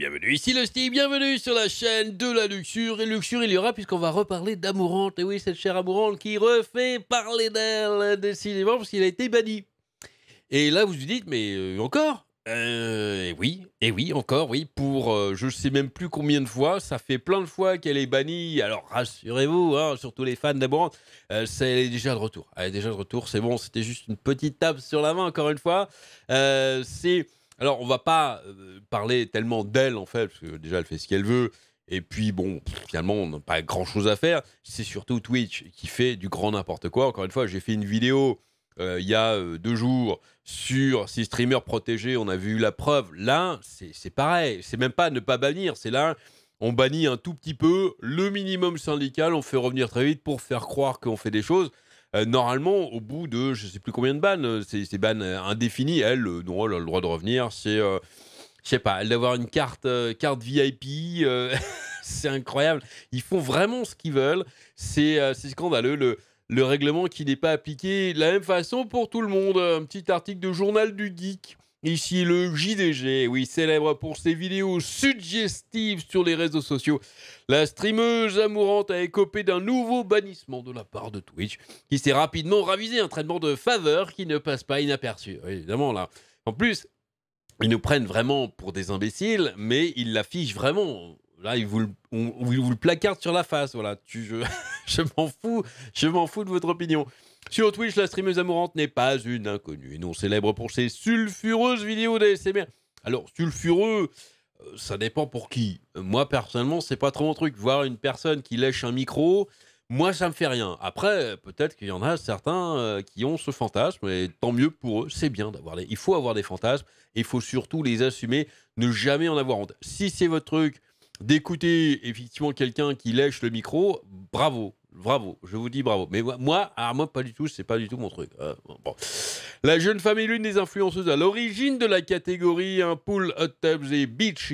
bienvenue ici le Steve, bienvenue sur la chaîne de la luxure. Et luxure il y aura puisqu'on va reparler d'Amourante. Et oui, cette chère Amourante qui refait parler d'elle décidément parce qu'il a été banni. Et là vous vous dites, mais euh, encore euh, oui, et oui, encore, oui, pour euh, je ne sais même plus combien de fois, ça fait plein de fois qu'elle est bannie, alors rassurez-vous, hein, surtout les fans d'Amourante, euh, elle est déjà de retour, elle est déjà de retour, c'est bon, c'était juste une petite table sur la main, encore une fois, c'est alors, on va pas euh, parler tellement d'elle, en fait, parce que déjà, elle fait ce qu'elle veut. Et puis, bon, finalement, on n'a pas grand-chose à faire. C'est surtout Twitch qui fait du grand n'importe quoi. Encore une fois, j'ai fait une vidéo euh, il y a euh, deux jours sur ces streamers protégés. On a vu la preuve. Là, c'est pareil. C'est même pas ne pas bannir. C'est là, on bannit un tout petit peu le minimum syndical. On fait revenir très vite pour faire croire qu'on fait des choses. Euh, normalement, au bout de je sais plus combien de bannes, euh, ces bannes euh, indéfinies, elle, non, elle a le droit de revenir. C'est, je je sais pas, elle d'avoir une carte, carte VIP. c'est incroyable. Ils font vraiment ce qu'ils veulent. C'est, c'est scandaleux. Le, le règlement qui n'est pas appliqué de la même façon pour tout le monde. Un petit article de Journal du Geek. Ici le JDG, oui, célèbre pour ses vidéos suggestives sur les réseaux sociaux. La streameuse amourante a écopé d'un nouveau bannissement de la part de Twitch, qui s'est rapidement ravisé un traitement de faveur qui ne passe pas inaperçu. Évidemment, là. En plus, ils nous prennent vraiment pour des imbéciles, mais ils l'affichent vraiment. Là, ils vous, le, placardent sur la face, voilà. Tu, veux je m'en fous, je m'en fous de votre opinion. Sur Twitch, la streameuse amourante n'est pas une inconnue, non célèbre pour ses sulfureuses vidéos d'ASMR. Alors, sulfureux, euh, ça dépend pour qui. Moi, personnellement, c'est pas trop mon truc. Voir une personne qui lèche un micro, moi, ça me fait rien. Après, peut-être qu'il y en a certains euh, qui ont ce fantasme, et tant mieux pour eux. C'est bien d'avoir des. Il faut avoir des fantasmes, et il faut surtout les assumer, ne jamais en avoir honte. Si c'est votre truc d'écouter effectivement quelqu'un qui lèche le micro, bravo. Bravo, je vous dis bravo. Mais moi, ah, moi pas du tout, c'est pas du tout mon truc. Hein. La jeune femme est l'une des influenceuses à l'origine de la catégorie hein, pool, hot tubs et beaches.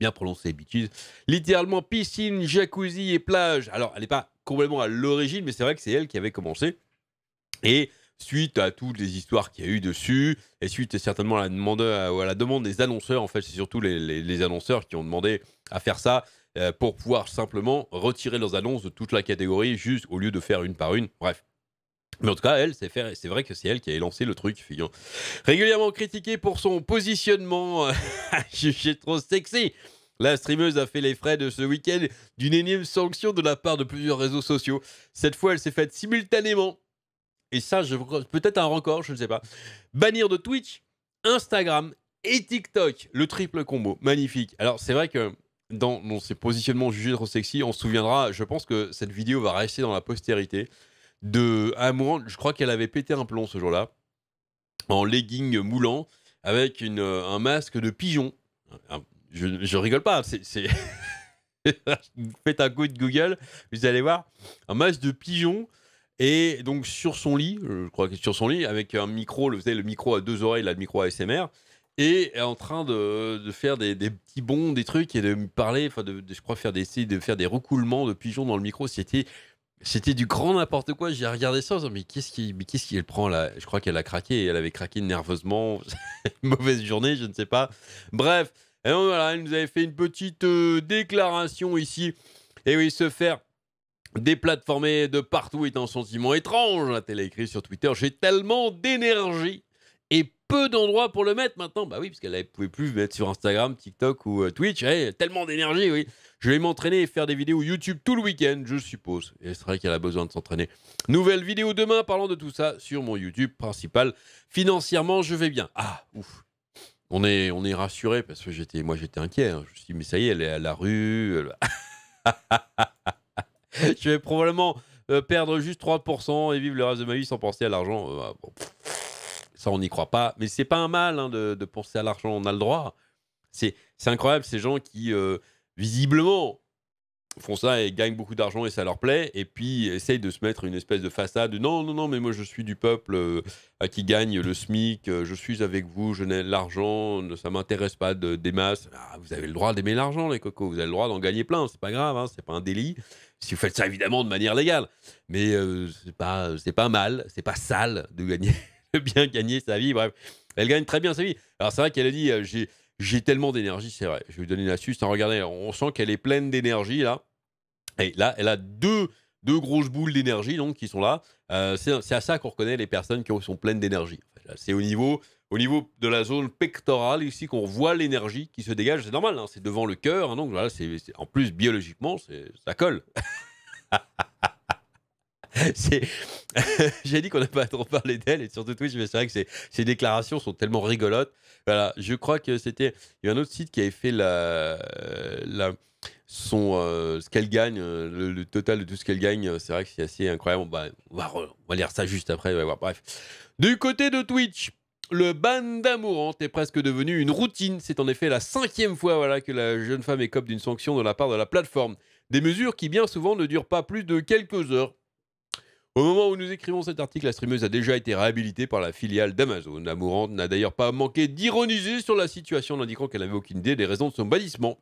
Bien prononcé, beaches. Littéralement piscine, jacuzzi et plage. Alors, elle n'est pas complètement à l'origine, mais c'est vrai que c'est elle qui avait commencé. Et suite à toutes les histoires qu'il y a eu dessus, et suite certainement à la, demande, euh, la demande des annonceurs, en fait, c'est surtout les, annonceurs qui ont demandé à faire ça euh, pour pouvoir simplement retirer leurs annonces de toute la catégorie, juste au lieu de faire une par une. Bref. Mais en tout cas, elle, c'est vrai que c'est elle qui a lancé le truc. Figure. Régulièrement critiquée pour son positionnement j'ai trop sexy, la streameuse a fait les frais de ce week-end d'une énième sanction de la part de plusieurs réseaux sociaux. Cette fois, elle s'est faite simultanément et ça, je... peut-être un record, je ne sais pas. Bannir de Twitch, Instagram et TikTok, le triple combo, magnifique. Alors c'est vrai que dans, ces positionnements jugés trop sexy, on se souviendra, je pense que cette vidéo va rester dans la postérité. De, à je crois qu'elle avait pété un plomb ce jour-là, en legging moulant, avec une, euh, un masque de pigeon. Ah, je, je rigole pas, c'est... Faites un coup de Google, vous allez voir, un masque de pigeon et donc sur son lit, euh, je crois que sur son lit, avec un micro, le, faisait le micro à deux oreilles, le micro ASMR, et en train de, faire des, petits bonds, des trucs, et de me parler, enfin, de, je crois, faire des, de faire des recoulements de pigeons dans le micro. C'était c'était du grand n'importe quoi. J'ai regardé ça en me mais qu'est-ce qui, mais qu'est-ce qu'il prend là Je crois qu'elle a craqué. Elle avait craqué nerveusement. Mauvaise journée, je ne sais pas. Bref, et voilà, elle nous avait fait une petite euh, déclaration ici. Et oui, se faire des plateformes de partout est un sentiment étrange, a écrit sur Twitter. J'ai tellement d'énergie et peu d'endroits pour le mettre maintenant. Bah oui, parce qu'elle ne pouvait plus mettre sur Instagram, TikTok ou euh, Twitch. Eh, tellement d'énergie, oui. Je vais m'entraîner et faire des vidéos YouTube tout le week-end, je suppose. Et c'est vrai qu'elle a besoin de s'entraîner. Nouvelle vidéo demain parlant de tout ça sur mon YouTube principal. Financièrement, je vais bien. Ah, ouf. On est, on est rassuré parce que j'étais, moi j'étais inquiet. Hein. Je me suis dit, mais ça y est, elle est à la rue. je vais probablement euh, perdre juste 3% et vivre le reste de ma vie sans penser à l'argent. Euh, ah, Ça, on n'y croit pas. Mais c'est pas un mal hein, de, penser à l'argent, on a le droit. C'est incroyable, ces gens qui, euh, visiblement, font ça et gagnent beaucoup d'argent et ça leur plaît, et puis essayent de se mettre une espèce de façade. Non, non, non, mais moi je suis du peuple euh, qui gagne le SMIC, euh, je suis avec vous, je n'ai l'argent, ça m'intéresse pas de, des masses. Ah, vous avez le droit d'aimer l'argent, les cocos, vous avez le droit d'en gagner plein, c'est pas grave, ce hein, c'est pas un délit. Si vous faites ça évidemment de manière légale, mais ce euh, c'est pas, pas mal, c'est pas sale de gagner, de bien gagner sa vie, bref. Elle gagne très bien sa vie. Alors c'est vrai qu'elle a dit, j'ai j'ai tellement d'énergie, c'est vrai. Je vais vous donner une astuce. Hein, regardez, on sent qu'elle est pleine d'énergie là. Et là, elle a deux, deux grosses boules d'énergie donc qui sont là. Euh, c'est à ça qu'on reconnaît les personnes qui sont pleines d'énergie. C'est au niveau, au niveau de la zone pectorale ici qu'on voit l'énergie qui se dégage. C'est normal, hein, c'est devant le cœur. Hein, donc voilà, c'est en plus biologiquement, ça colle. j'ai dit qu'on n'a pas trop parlé d'elle et surtout Twitch, mais c'est vrai que ses, déclarations sont tellement rigolotes. Voilà, je crois que c'était. Il y a un autre site qui avait fait la, euh, la son, euh, ce qu'elle gagne, euh, le, total de tout ce qu'elle gagne. C'est vrai que c'est assez incroyable. Bah, on, va, on, va, lire ça juste après. bref. Du côté de Twitch, le ban d'amourante hein, est presque devenu une routine. C'est en effet la cinquième fois voilà, que la jeune femme écope d'une sanction de la part de la plateforme. Des mesures qui bien souvent ne durent pas plus de quelques heures. Au moment où nous écrivons cet article, la streameuse a déjà été réhabilitée par la filiale d'Amazon. La mourante n'a d'ailleurs pas manqué d'ironiser sur la situation en indiquant qu'elle n'avait aucune idée des raisons de son bannissement,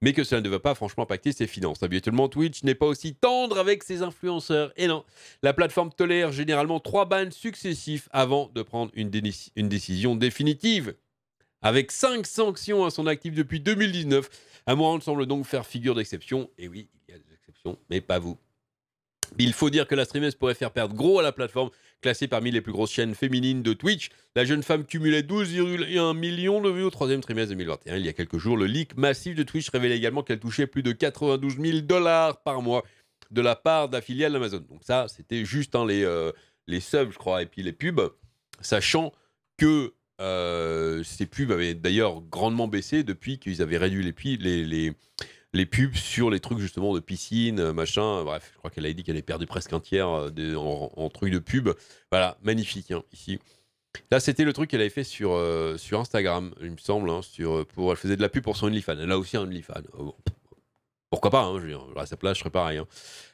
mais que cela ne va pas franchement impacter ses finances. Habituellement, Twitch n'est pas aussi tendre avec ses influenceurs. Et non, la plateforme tolère généralement trois bans successifs avant de prendre une, décision définitive. Avec cinq sanctions à son actif depuis 2019, mourante semble donc faire figure d'exception. Et oui, il y a des exceptions, mais pas vous. Il faut dire que la streameuse pourrait faire perdre gros à la plateforme, classée parmi les plus grosses chaînes féminines de Twitch. La jeune femme cumulait 12,1 millions de vues au troisième trimestre 2021. Il y a quelques jours, le leak massif de Twitch révélait également qu'elle touchait plus de 92 000 dollars par mois de la part d'affiliés d'Amazon. Donc ça, c'était juste hein, les, euh, les subs, je crois, et puis les pubs, sachant que euh, ces pubs avaient d'ailleurs grandement baissé depuis qu'ils avaient réduit les, les, les, les pubs sur les trucs justement de piscine, euh, machin. Bref, je crois qu'elle a dit qu'elle avait perdu presque un tiers euh, en, trucs de pub. Voilà, magnifique hein, ici. Là, c'était le truc qu'elle avait fait sur, euh, sur Instagram, il me semble. Hein, sur, pour, elle faisait de la pub pour son OnlyFans. Elle a aussi un OnlyFans. Pourquoi pas, hein, je reste à sa je serais pareil.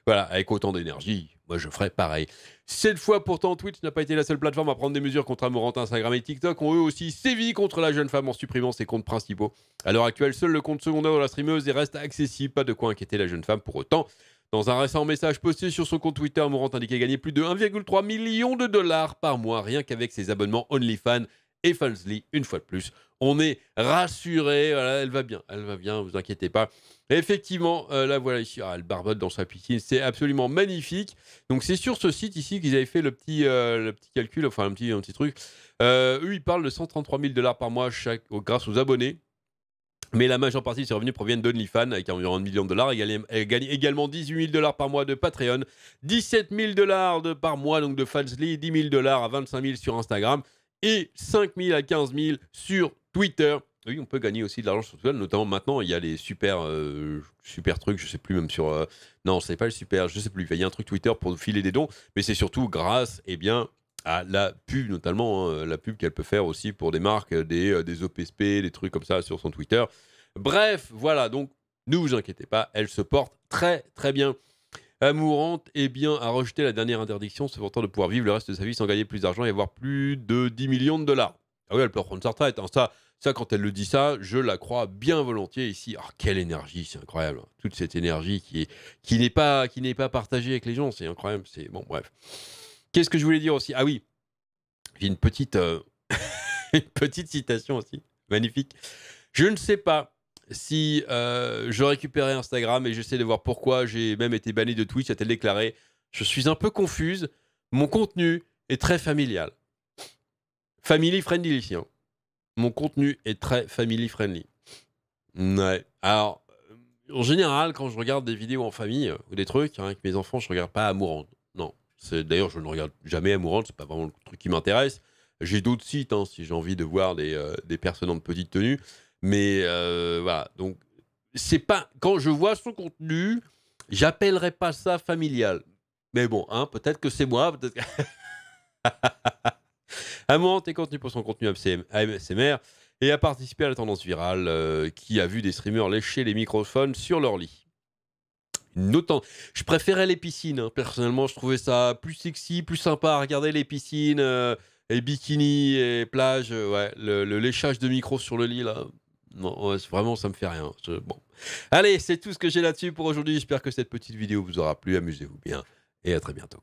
Voilà, avec autant d'énergie, moi, je ferai pareil. Cette fois, pourtant, Twitch n'a pas été la seule plateforme à prendre des mesures contre Amorant Instagram et TikTok ont eux aussi sévi contre la jeune femme en supprimant ses comptes principaux. À l'heure actuelle, seul le compte secondaire de la streameuse reste accessible. Pas de quoi inquiéter la jeune femme pour autant. Dans un récent message posté sur son compte Twitter, Amorant indiquait gagner plus de 1,3 million de dollars par mois rien qu'avec ses abonnements OnlyFans et Fansly, une fois de plus on est rassuré, voilà, elle va bien, elle va bien, vous inquiétez pas. Effectivement, là euh, la voilà ici, ah, elle barbote dans sa piscine, c'est absolument magnifique. Donc c'est sur ce site ici qu'ils avaient fait le petit, euh, le petit calcul, enfin un petit, un petit truc. Euh, eux, ils parlent de 133 000 dollars par mois chaque, grâce aux abonnés. Mais la majeure partie de ses revenus proviennent d'OnlyFans avec environ 1 million de dollars. Elle gagne également 18 000 dollars par mois de Patreon, 17 000 dollars par mois donc de Fansly, 10 000 dollars à 25 000 sur Instagram et 5 000 à 15 000 sur Twitter. Oui, on peut gagner aussi de l'argent sur Twitter, notamment maintenant, il y a les super, euh, super trucs, je ne sais plus, même sur... Euh, non, ce n'est pas le super, je ne sais plus, il y a un truc Twitter pour filer des dons, mais c'est surtout grâce, eh bien, à la pub, notamment, hein, la pub qu'elle peut faire aussi pour des marques, des, euh, des OPSP, des trucs comme ça sur son Twitter. Bref, voilà, donc ne vous inquiétez pas, elle se porte très très bien. Amourante, mourante bien, a rejeté la dernière interdiction, se vantant de pouvoir vivre le reste de sa vie sans gagner plus d'argent et avoir plus de 10 millions de dollars. Ah oui, elle peut reprendre sa retraite. Hein. Ça, ça, quand elle le dit ça, je la crois bien volontiers ici. Ah, quelle énergie, c'est incroyable. Hein. Toute cette énergie qui qui n'est pas pas partagée avec les gens, c'est incroyable. C'est bon, bref. Qu'est-ce que je voulais dire aussi Ah oui, j'ai une euh, une petite citation aussi, magnifique. Je ne sais pas si euh, je récupérais Instagram et j'essaie de voir pourquoi j'ai même été banni de Twitch, a-t-elle déclaré Je suis un peu confuse, mon contenu est très familial. Family friendly ici. Mon contenu est très family friendly. Ouais. Alors, en général, quand je regarde des vidéos en famille euh, ou des trucs hein, avec mes enfants, je regarde pas Amourante. Non. D'ailleurs, je ne regarde jamais Amourante, c'est pas vraiment le truc qui m'intéresse. J'ai d'autres sites hein, si j'ai envie de voir des, euh, des personnes en petite tenue. Mais euh, voilà, donc c'est pas quand je vois son contenu, j'appellerai pas ça familial. Mais bon, hein, peut-être que c'est moi, peut-être. moment, tes contenu pour son contenu AMSMR et a participé à la tendance virale euh, qui a vu des streamers lécher les microphones sur leur lit. je préférais les piscines. Hein. Personnellement, je trouvais ça plus sexy, plus sympa à regarder les piscines euh, et bikinis et plages. ouais, le, léchage de micros sur le lit là. Non, vraiment, ça me fait rien. bon. Allez, c'est tout ce que j'ai là-dessus pour aujourd'hui. J'espère que cette petite vidéo vous aura plu. Amusez-vous bien et à très bientôt.